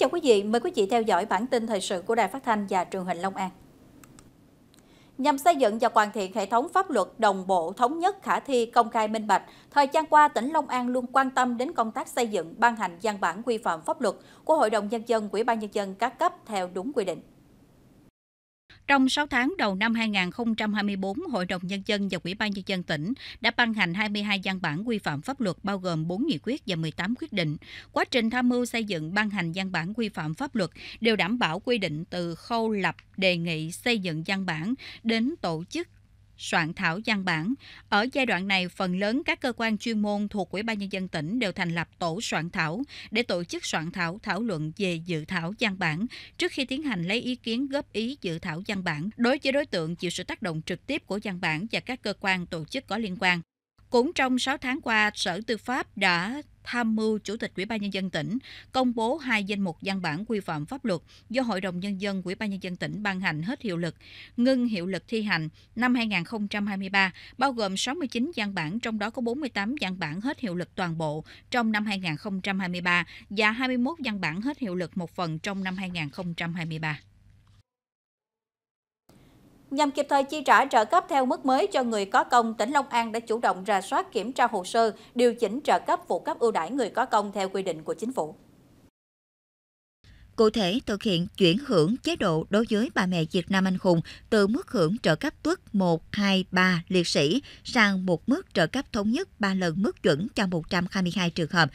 chào quý vị, mời quý vị theo dõi bản tin thời sự của Đài Phát Thanh và Truyền hình Long An. Nhằm xây dựng và hoàn thiện hệ thống pháp luật đồng bộ, thống nhất, khả thi, công khai, minh bạch, thời gian qua tỉnh Long An luôn quan tâm đến công tác xây dựng, ban hành văn bản quy phạm pháp luật của Hội đồng Nhân dân, Quỹ ban Nhân dân các cấp theo đúng quy định. Trong 6 tháng đầu năm 2024, Hội đồng Nhân dân và Ủy ban Nhân dân tỉnh đã ban hành 22 văn bản quy phạm pháp luật bao gồm 4 nghị quyết và 18 quyết định. Quá trình tham mưu xây dựng ban hành văn bản quy phạm pháp luật đều đảm bảo quy định từ khâu lập đề nghị xây dựng văn bản đến tổ chức soạn thảo văn bản. Ở giai đoạn này, phần lớn các cơ quan chuyên môn thuộc Ủy ban Nhân dân tỉnh đều thành lập tổ soạn thảo để tổ chức soạn thảo thảo luận về dự thảo văn bản trước khi tiến hành lấy ý kiến góp ý dự thảo văn bản đối với đối tượng chịu sự tác động trực tiếp của văn bản và các cơ quan tổ chức có liên quan. Cũng trong 6 tháng qua, Sở Tư pháp đã tham mưu Chủ tịch Ủy ban nhân dân tỉnh công bố hai danh mục văn bản quy phạm pháp luật do Hội đồng nhân dân Ủy ban nhân dân tỉnh ban hành hết hiệu lực, ngưng hiệu lực thi hành năm 2023, bao gồm 69 văn bản trong đó có 48 văn bản hết hiệu lực toàn bộ trong năm 2023 và 21 văn bản hết hiệu lực một phần trong năm 2023. Nhằm kịp thời chi trả trợ cấp theo mức mới cho người có công, tỉnh Long An đã chủ động ra soát kiểm tra hồ sơ, điều chỉnh trợ cấp phụ cấp ưu đãi người có công theo quy định của chính phủ. Cụ thể, thực hiện chuyển hưởng chế độ đối với bà mẹ Việt Nam Anh Hùng từ mức hưởng trợ cấp tuất 1, 2, 3 liệt sĩ sang một mức trợ cấp thống nhất 3 lần mức chuẩn cho 122 trường hợp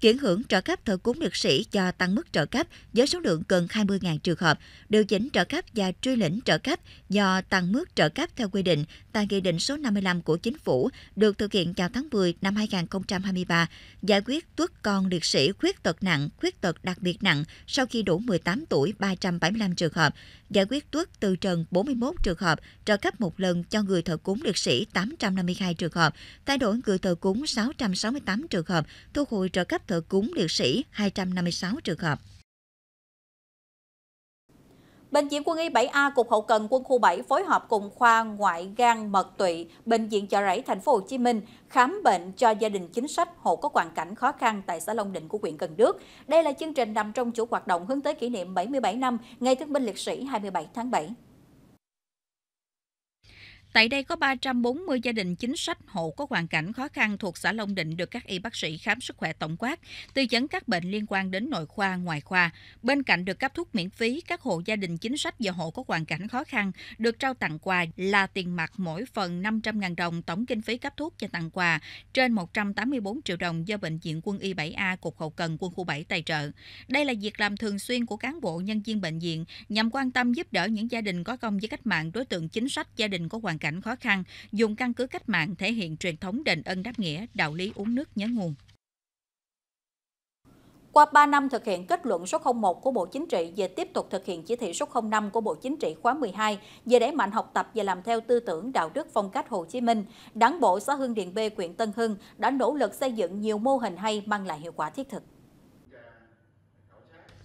chuyển hưởng trợ cấp thờ cúng liệt sĩ cho tăng mức trợ cấp với số lượng gần 20.000 trường hợp, điều chỉnh trợ cấp và truy lĩnh trợ cấp do tăng mức trợ cấp theo quy định tại Nghị định số 55 của Chính phủ được thực hiện vào tháng 10 năm 2023, giải quyết tuất con liệt sĩ khuyết tật nặng, khuyết tật đặc biệt nặng sau khi đủ 18 tuổi 375 trường hợp, giải quyết tuất từ trần 41 trường hợp, trợ cấp một lần cho người thờ cúng liệt sĩ 852 trường hợp, thay đổi người thờ cúng 668 trường hợp, thu hồi trợ cấp thờ cúng liệt sĩ 256 trường hợp. Bệnh viện quân y 7A cục hậu cần quân khu 7 phối hợp cùng khoa ngoại gan mật tụy bệnh viện chợ rẫy thành phố Hồ Chí Minh khám bệnh cho gia đình chính sách hộ có hoàn cảnh khó khăn tại xã Long Định của huyện Cần Đước. Đây là chương trình nằm trong chủ hoạt động hướng tới kỷ niệm 77 năm ngày Thương binh Liệt sĩ 27 tháng 7. Tại đây có 340 gia đình chính sách hộ có hoàn cảnh khó khăn thuộc xã Long Định được các y bác sĩ khám sức khỏe tổng quát, tư vấn các bệnh liên quan đến nội khoa, ngoại khoa. Bên cạnh được cấp thuốc miễn phí, các hộ gia đình chính sách và hộ có hoàn cảnh khó khăn được trao tặng quà là tiền mặt mỗi phần 500.000 đồng, tổng kinh phí cấp thuốc và tặng quà trên 184 triệu đồng do Bệnh viện Quân y 7A, Cục Hậu cần Quân khu 7 tài trợ. Đây là việc làm thường xuyên của cán bộ nhân viên bệnh viện nhằm quan tâm giúp đỡ những gia đình có công với cách mạng, đối tượng chính sách, gia đình có hoàn cảnh khó khăn, dùng căn cứ cách mạng thể hiện truyền thống đền ân đáp nghĩa, đạo lý uống nước nhớ nguồn. Qua 3 năm thực hiện kết luận số 01 của Bộ Chính trị về tiếp tục thực hiện chỉ thị số 05 của Bộ Chính trị khóa 12 về đẩy mạnh học tập và làm theo tư tưởng đạo đức phong cách Hồ Chí Minh, Đảng bộ xã Hưng Điền B, huyện Tân Hưng đã nỗ lực xây dựng nhiều mô hình hay mang lại hiệu quả thiết thực.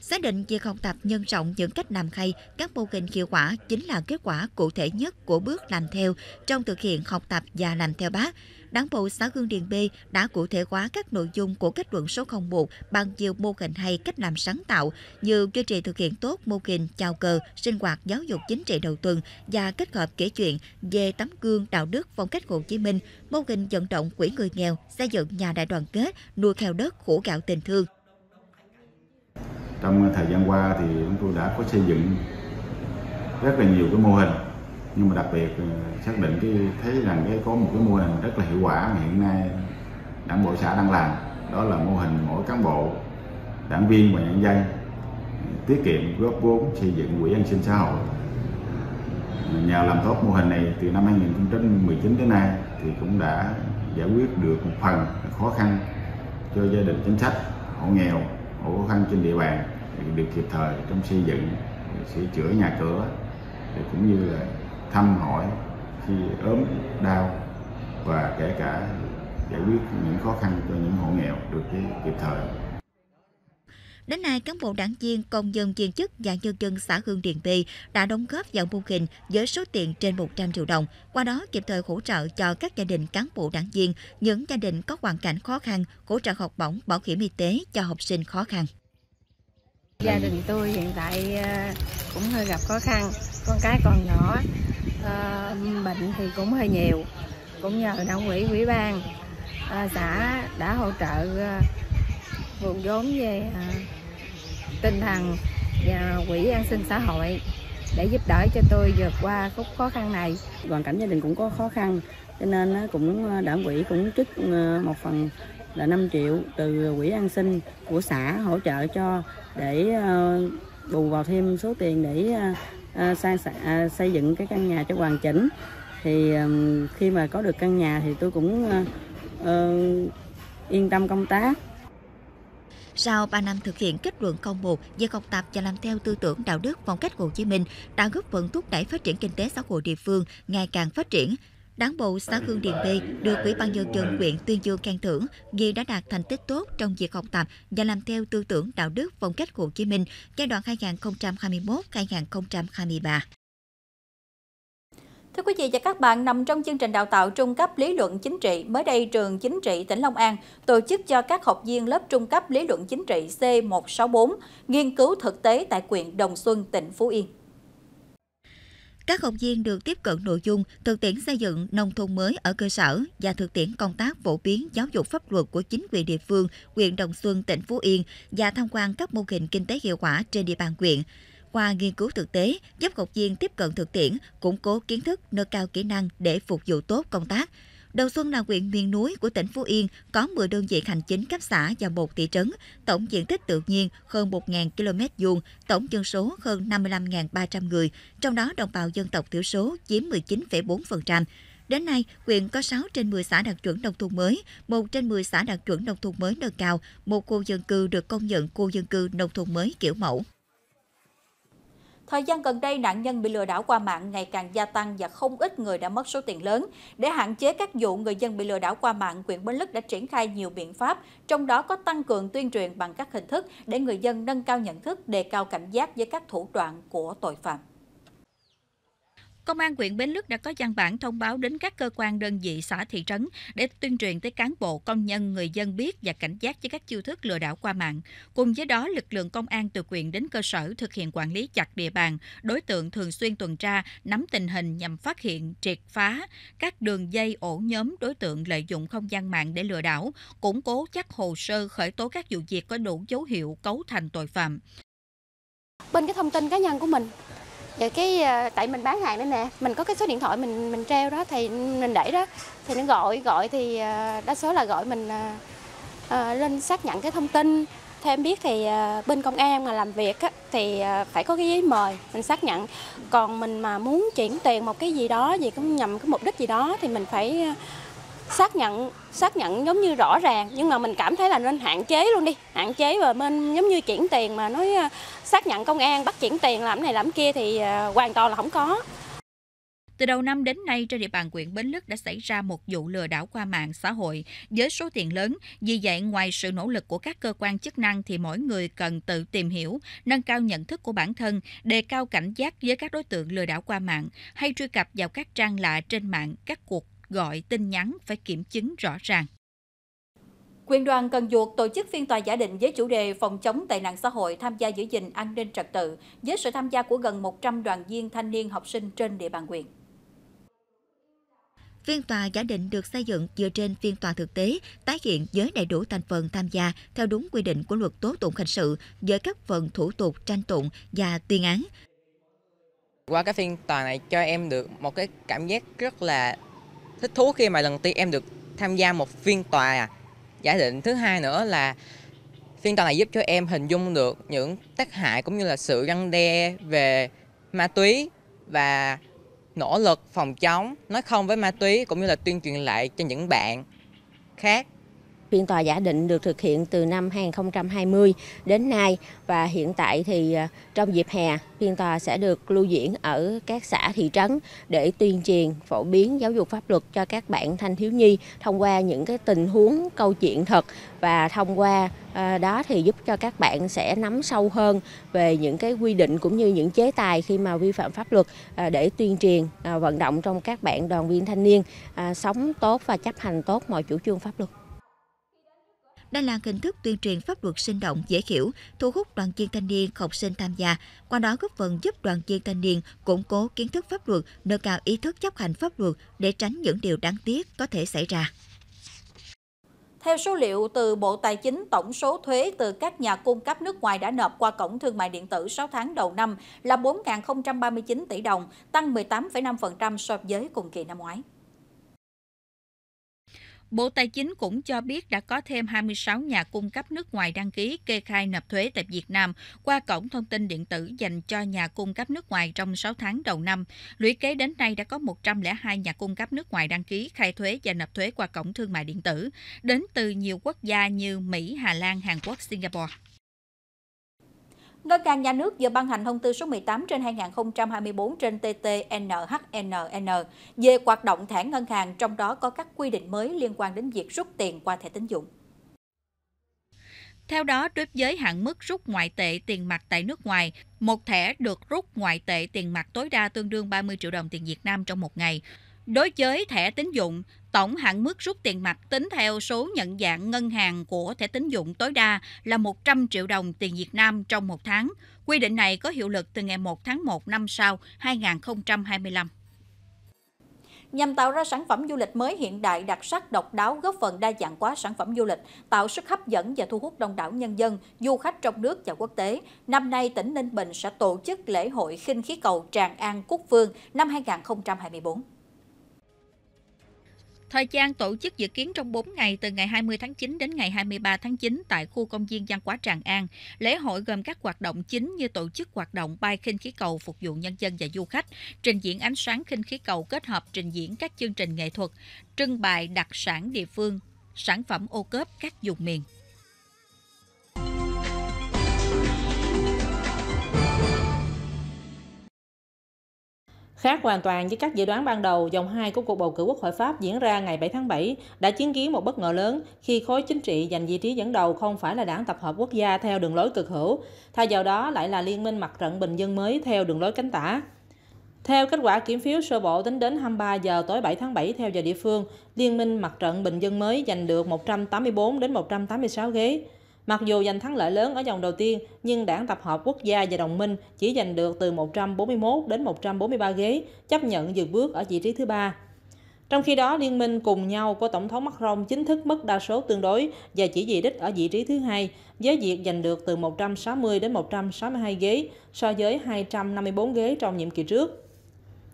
Xác định việc học tập nhân rộng những cách làm hay, các mô hình hiệu quả chính là kết quả cụ thể nhất của bước làm theo trong thực hiện học tập và làm theo bác. Đảng bộ xã Hương Điền B đã cụ thể hóa các nội dung của kết luận số 01 bằng nhiều mô hình hay cách làm sáng tạo như duy trì thực hiện tốt mô hình chào cờ, sinh hoạt giáo dục chính trị đầu tuần và kết hợp kể chuyện về tấm gương đạo đức phong cách Hồ Chí Minh, mô hình vận động quỹ người nghèo, xây dựng nhà đại đoàn kết, nuôi kheo đất khổ gạo tình thương trong thời gian qua thì chúng tôi đã có xây dựng rất là nhiều cái mô hình nhưng mà đặc biệt ờ, xác định cái thấy rằng cái có một cái mô hình rất là hiệu quả mà hiện nay đảng bộ xã đang làm đó là mô hình mỗi cán bộ đảng viên và nhân dân ờ, tiết kiệm góp vốn xây dựng quỹ an sinh xã hội nhờ làm tốt mô hình này từ năm 2019 đến nay thì cũng đã giải quyết được một phần khó khăn cho gia đình chính sách hộ nghèo hộ khó khăn trên địa bàn được kịp thời trong xây dựng sửa chữa nhà cửa cũng như là thăm hỏi khi ốm đau và kể cả giải quyết những khó khăn cho những hộ nghèo được kịp thời. Đến nay, cán bộ đảng viên, công dân viên chức và nhân dân xã Hương Điền Bi đã đóng góp vào mô hình với số tiền trên 100 triệu đồng, qua đó kịp thời hỗ trợ cho các gia đình cán bộ đảng viên, những gia đình có hoàn cảnh khó khăn, hỗ trợ học bổng, bảo hiểm y tế cho học sinh khó khăn. Gia đình tôi hiện tại ờ, cũng hơi gặp khó khăn, con cái còn nhỏ, ờ, bệnh thì cũng hơi nhiều. Cũng nhờ đảng quỹ quỹ ban ờ, xã đã hỗ trợ nguồn vốn về tinh thần và quỹ an sinh xã hội để giúp đỡ cho tôi vượt qua khúc khó khăn này. Hoàn cảnh gia đình cũng có khó khăn, cho nên cũng đảng quỹ cũng trích một phần là 5 triệu từ quỹ an sinh của xã hỗ trợ cho để ờ, bù vào thêm số tiền để ờ, ờ, sang xây dựng cái căn nhà cho hoàn chỉnh thì khi mà có được căn nhà thì tôi cũng yên tâm công tác sau 3 năm thực hiện kết luận công 1 về học tập và làm theo tư tưởng đạo đức phong cách Hồ Chí Minh đã góp phần thúc đẩy phát triển kinh tế xã hội địa phương ngày càng phát triển, Đảng bộ xã Hương Điền B được Ủy ban nhân dân huyện tuyên dương khen thưởng vì đã đạt thành tích tốt trong việc học tập và làm theo tư tưởng đạo đức phong cách Hồ Chí Minh giai đoạn 2021-2023. Thưa quý vị và các bạn, nằm trong chương trình đào tạo trung cấp lý luận chính trị, mới đây trường chính trị tỉnh Long An tổ chức cho các học viên lớp trung cấp lý luận chính trị C164 nghiên cứu thực tế tại huyện Đồng Xuân, tỉnh Phú Yên. Các học viên được tiếp cận nội dung thực tiễn xây dựng nông thôn mới ở cơ sở và thực tiễn công tác phổ biến giáo dục pháp luật của chính quyền địa phương, huyện Đồng Xuân, tỉnh Phú Yên và tham quan các mô hình kinh tế hiệu quả trên địa bàn huyện. Qua nghiên cứu thực tế, giúp học viên tiếp cận thực tiễn, củng cố kiến thức, nâng cao kỹ năng để phục vụ tốt công tác. Đầu xuân là huyện miền núi của tỉnh Phú Yên có 10 đơn vị hành chính cấp xã và một thị trấn, tổng diện tích tự nhiên hơn 1.000 km vuông, tổng dân số hơn 55.300 người, trong đó đồng bào dân tộc thiểu số chiếm 19,4%. Đến nay, huyện có 6 trên 10 xã đạt chuẩn nông thôn mới, 1 trên 10 xã đạt chuẩn nông thôn mới nâng cao, một khu dân cư được công nhận khu dân cư nông thôn mới kiểu mẫu. Thời gian gần đây, nạn nhân bị lừa đảo qua mạng ngày càng gia tăng và không ít người đã mất số tiền lớn. Để hạn chế các vụ người dân bị lừa đảo qua mạng, huyện Bến Lức đã triển khai nhiều biện pháp, trong đó có tăng cường tuyên truyền bằng các hình thức để người dân nâng cao nhận thức, đề cao cảnh giác với các thủ đoạn của tội phạm. Công an huyện Bến Lức đã có văn bản thông báo đến các cơ quan đơn vị xã thị trấn để tuyên truyền tới cán bộ, công nhân, người dân biết và cảnh giác với các chiêu thức lừa đảo qua mạng. Cùng với đó, lực lượng công an từ quyền đến cơ sở thực hiện quản lý chặt địa bàn, đối tượng thường xuyên tuần tra, nắm tình hình nhằm phát hiện, triệt phá các đường dây ổ nhóm đối tượng lợi dụng không gian mạng để lừa đảo, củng cố chắc hồ sơ khởi tố các vụ việc có đủ dấu hiệu cấu thành tội phạm. Bên cái thông tin cá nhân của mình Vậy dạ, cái ờ, tại mình bán hàng đây nè, mình có cái số điện thoại mình mình treo đó thì mình để đó thì nó gọi gọi thì ờ, đa số là gọi mình ờ, lên xác nhận cái thông tin theo em biết thì bên công an mà làm việc á, thì phải có cái giấy mời mình xác nhận còn mình mà muốn chuyển tiền một cái gì đó gì cũng nhằm cái mục đích gì đó thì mình phải xác nhận xác nhận giống như rõ ràng nhưng mà mình cảm thấy là nên hạn chế luôn đi hạn chế và bên giống như chuyển tiền mà nói ờ, xác nhận công an bắt chuyển tiền làm này làm kia thì ờ, hoàn toàn là không có từ đầu năm đến nay, trên địa bàn huyện Bến Lức đã xảy ra một vụ lừa đảo qua mạng xã hội với số tiền lớn. Vì vậy, ngoài sự nỗ lực của các cơ quan chức năng thì mỗi người cần tự tìm hiểu, nâng cao nhận thức của bản thân, đề cao cảnh giác với các đối tượng lừa đảo qua mạng hay truy cập vào các trang lạ trên mạng, các cuộc gọi tin nhắn phải kiểm chứng rõ ràng. Quyền đoàn Cần Duộc tổ chức phiên tòa giả định với chủ đề phòng chống tệ nạn xã hội tham gia giữ gìn an ninh trật tự với sự tham gia của gần 100 đoàn viên thanh niên học sinh trên địa bàn quyền. Phiên tòa giả định được xây dựng dựa trên phiên tòa thực tế, tái hiện với đầy đủ thành phần tham gia theo đúng quy định của luật tố tụng hình sự với các phần thủ tục tranh tụng và tuyên án. Qua cái phiên tòa này cho em được một cái cảm giác rất là thích thú khi mà lần tiên em được tham gia một phiên tòa à. Giả định thứ hai nữa là phiên tòa này giúp cho em hình dung được những tác hại cũng như là sự răng đe về ma túy và nỗ lực phòng chống, nói không với ma túy cũng như là tuyên truyền lại cho những bạn khác phiên tòa giả định được thực hiện từ năm 2020 đến nay và hiện tại thì à, trong dịp hè phiên tòa sẽ được lưu diễn ở các xã thị trấn để tuyên truyền phổ biến giáo dục pháp luật cho các bạn thanh thiếu nhi thông qua những cái tình huống câu chuyện thật và thông qua à, đó thì giúp cho các bạn sẽ nắm sâu hơn về những cái quy định cũng như những chế tài khi mà vi phạm pháp luật à, để tuyên truyền vận động trong các bạn đoàn viên thanh niên sống tốt và chấp hành tốt mọi chủ trương pháp luật đây là hình thức tuyên truyền pháp luật sinh động, dễ hiểu, thu hút đoàn viên thanh niên, học sinh tham gia, qua đó góp phần giúp đoàn viên thanh niên củng cố kiến thức pháp luật, nâng cao ý thức chấp hành pháp luật để tránh những điều đáng tiếc có thể xảy ra. Theo số liệu từ Bộ Tài chính, tổng số thuế từ các nhà cung cấp nước ngoài đã nộp qua cổng thương mại điện tử 6 tháng đầu năm là 4.039 tỷ đồng, tăng 18,5% so với cùng kỳ năm ngoái. Bộ Tài chính cũng cho biết đã có thêm 26 nhà cung cấp nước ngoài đăng ký kê khai nộp thuế tại Việt Nam qua cổng thông tin điện tử dành cho nhà cung cấp nước ngoài trong 6 tháng đầu năm. Lũy kế đến nay đã có 102 nhà cung cấp nước ngoài đăng ký khai thuế và nộp thuế qua cổng thương mại điện tử đến từ nhiều quốc gia như Mỹ, Hà Lan, Hàn Quốc, Singapore. Ngân hàng Nhà nước vừa ban hành thông tư số 18 trên 2024 trên TT NHNN e về hoạt động thẻ ngân hàng, trong đó có các quy định mới liên quan đến việc rút tiền qua thẻ tín dụng. Theo đó, đối với hạn mức rút ngoại tệ tiền mặt tại nước ngoài, một thẻ được rút ngoại tệ tiền mặt tối đa tương đương 30 triệu đồng tiền Việt Nam trong một ngày. Đối với thẻ tín dụng, Tổng hạn mức rút tiền mặt tính theo số nhận dạng ngân hàng của thẻ tín dụng tối đa là 100 triệu đồng tiền Việt Nam trong một tháng. Quy định này có hiệu lực từ ngày 1 tháng 1 năm sau 2025 nhằm tạo ra sản phẩm du lịch mới hiện đại đặc sắc độc đáo góp phần đa dạng hóa sản phẩm du lịch, tạo sức hấp dẫn và thu hút đông đảo nhân dân, du khách trong nước và quốc tế. Năm nay, tỉnh Ninh Bình sẽ tổ chức lễ hội khinh khí cầu Tràng An Quốc vương năm 2024. Thời gian tổ chức dự kiến trong 4 ngày từ ngày 20 tháng 9 đến ngày 23 tháng 9 tại khu công viên văn hóa Tràng An. Lễ hội gồm các hoạt động chính như tổ chức hoạt động bay khinh khí cầu phục vụ nhân dân và du khách, trình diễn ánh sáng khinh khí cầu kết hợp trình diễn các chương trình nghệ thuật, trưng bày đặc sản địa phương, sản phẩm ô cớp các vùng miền. Khác hoàn toàn với các dự đoán ban đầu, vòng 2 của cuộc bầu cử Quốc hội Pháp diễn ra ngày 7 tháng 7 đã chứng kiến một bất ngờ lớn khi khối chính trị giành vị trí dẫn đầu không phải là đảng tập hợp quốc gia theo đường lối cực hữu, thay vào đó lại là liên minh mặt trận bình dân mới theo đường lối cánh tả. Theo kết quả kiểm phiếu sơ bộ tính đến 23 giờ tối 7 tháng 7 theo giờ địa phương, Liên minh Mặt trận Bình dân mới giành được 184 đến 186 ghế. Mặc dù giành thắng lợi lớn ở vòng đầu tiên, nhưng đảng Tập hợp Quốc gia và Đồng minh chỉ giành được từ 141 đến 143 ghế, chấp nhận dừng bước ở vị trí thứ ba. Trong khi đó, liên minh cùng nhau của Tổng thống Macron chính thức mất đa số tương đối và chỉ về đích ở vị trí thứ hai, với việc giành được từ 160 đến 162 ghế so với 254 ghế trong nhiệm kỳ trước.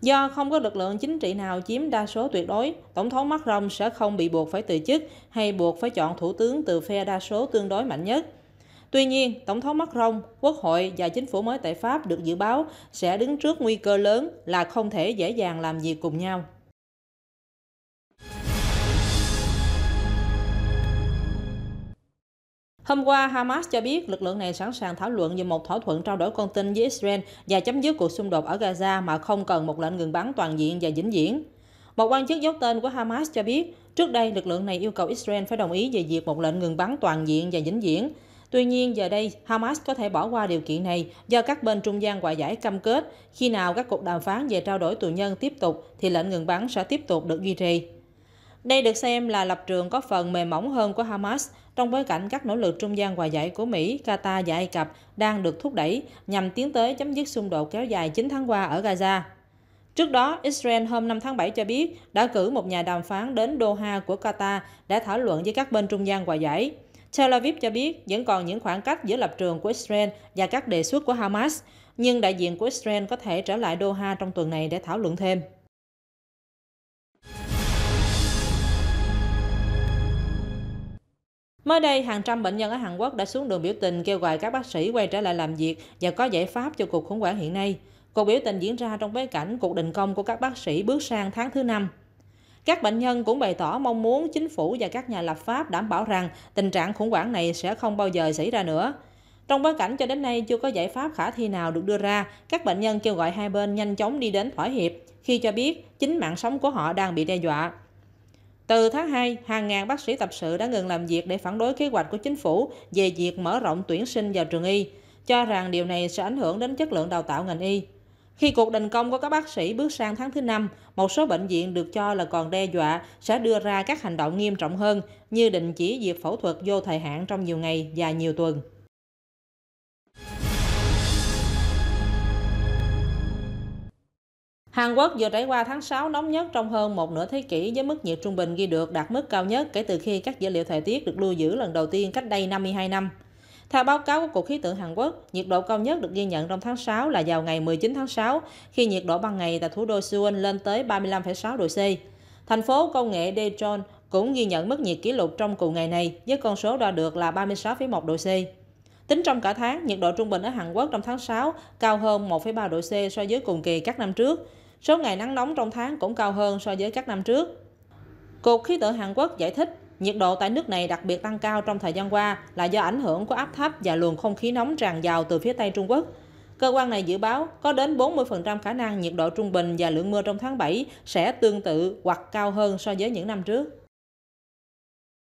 Do không có lực lượng chính trị nào chiếm đa số tuyệt đối, Tổng thống Macron sẽ không bị buộc phải từ chức hay buộc phải chọn thủ tướng từ phe đa số tương đối mạnh nhất. Tuy nhiên, Tổng thống Macron, Quốc hội và chính phủ mới tại Pháp được dự báo sẽ đứng trước nguy cơ lớn là không thể dễ dàng làm gì cùng nhau. Hôm qua, Hamas cho biết lực lượng này sẵn sàng thảo luận về một thỏa thuận trao đổi con tin với Israel và chấm dứt cuộc xung đột ở Gaza mà không cần một lệnh ngừng bắn toàn diện và vĩnh viễn. Một quan chức giấu tên của Hamas cho biết, trước đây lực lượng này yêu cầu Israel phải đồng ý về việc một lệnh ngừng bắn toàn diện và vĩnh viễn. Tuy nhiên, giờ đây, Hamas có thể bỏ qua điều kiện này do các bên trung gian hòa giải cam kết. Khi nào các cuộc đàm phán về trao đổi tù nhân tiếp tục, thì lệnh ngừng bắn sẽ tiếp tục được duy trì. Đây được xem là lập trường có phần mềm mỏng hơn của Hamas, trong bối cảnh các nỗ lực trung gian hòa giải của Mỹ, Qatar và Ai Cập đang được thúc đẩy nhằm tiến tới chấm dứt xung đột kéo dài 9 tháng qua ở Gaza. Trước đó, Israel hôm 5 tháng 7 cho biết đã cử một nhà đàm phán đến Doha của Qatar để thảo luận với các bên trung gian hòa giải. Tel Aviv cho biết vẫn còn những khoảng cách giữa lập trường của Israel và các đề xuất của Hamas, nhưng đại diện của Israel có thể trở lại Doha trong tuần này để thảo luận thêm. Mới đây, hàng trăm bệnh nhân ở Hàn Quốc đã xuống đường biểu tình kêu gọi các bác sĩ quay trở lại làm việc và có giải pháp cho cuộc khủng hoảng hiện nay. Cuộc biểu tình diễn ra trong bối cảnh cuộc đình công của các bác sĩ bước sang tháng thứ năm. Các bệnh nhân cũng bày tỏ mong muốn chính phủ và các nhà lập pháp đảm bảo rằng tình trạng khủng hoảng này sẽ không bao giờ xảy ra nữa. Trong bối cảnh cho đến nay chưa có giải pháp khả thi nào được đưa ra, các bệnh nhân kêu gọi hai bên nhanh chóng đi đến thỏa hiệp khi cho biết chính mạng sống của họ đang bị đe dọa. Từ tháng 2, hàng ngàn bác sĩ tập sự đã ngừng làm việc để phản đối kế hoạch của chính phủ về việc mở rộng tuyển sinh vào trường y, cho rằng điều này sẽ ảnh hưởng đến chất lượng đào tạo ngành y. Khi cuộc đình công của các bác sĩ bước sang tháng thứ năm, một số bệnh viện được cho là còn đe dọa sẽ đưa ra các hành động nghiêm trọng hơn như đình chỉ việc phẫu thuật vô thời hạn trong nhiều ngày và nhiều tuần. Hàn Quốc vừa trải qua tháng 6 nóng nhất trong hơn một nửa thế kỷ với mức nhiệt trung bình ghi được đạt mức cao nhất kể từ khi các dữ liệu thời tiết được lưu giữ lần đầu tiên cách đây 52 năm. Theo báo cáo của Cục Khí tượng Hàn Quốc, nhiệt độ cao nhất được ghi nhận trong tháng 6 là vào ngày 19 tháng 6, khi nhiệt độ ban ngày tại thủ đô Seoul lên tới 35,6 độ C. Thành phố công nghệ Daejeon cũng ghi nhận mức nhiệt kỷ lục trong cùng ngày này với con số đo được là 36,1 độ C. Tính trong cả tháng, nhiệt độ trung bình ở Hàn Quốc trong tháng 6 cao hơn 1,3 độ C so với cùng kỳ các năm trước, Số ngày nắng nóng trong tháng cũng cao hơn so với các năm trước. Cục khí tượng Hàn Quốc giải thích nhiệt độ tại nước này đặc biệt tăng cao trong thời gian qua là do ảnh hưởng của áp thấp và luồng không khí nóng tràn vào từ phía Tây Trung Quốc. Cơ quan này dự báo có đến 40% khả năng nhiệt độ trung bình và lượng mưa trong tháng 7 sẽ tương tự hoặc cao hơn so với những năm trước.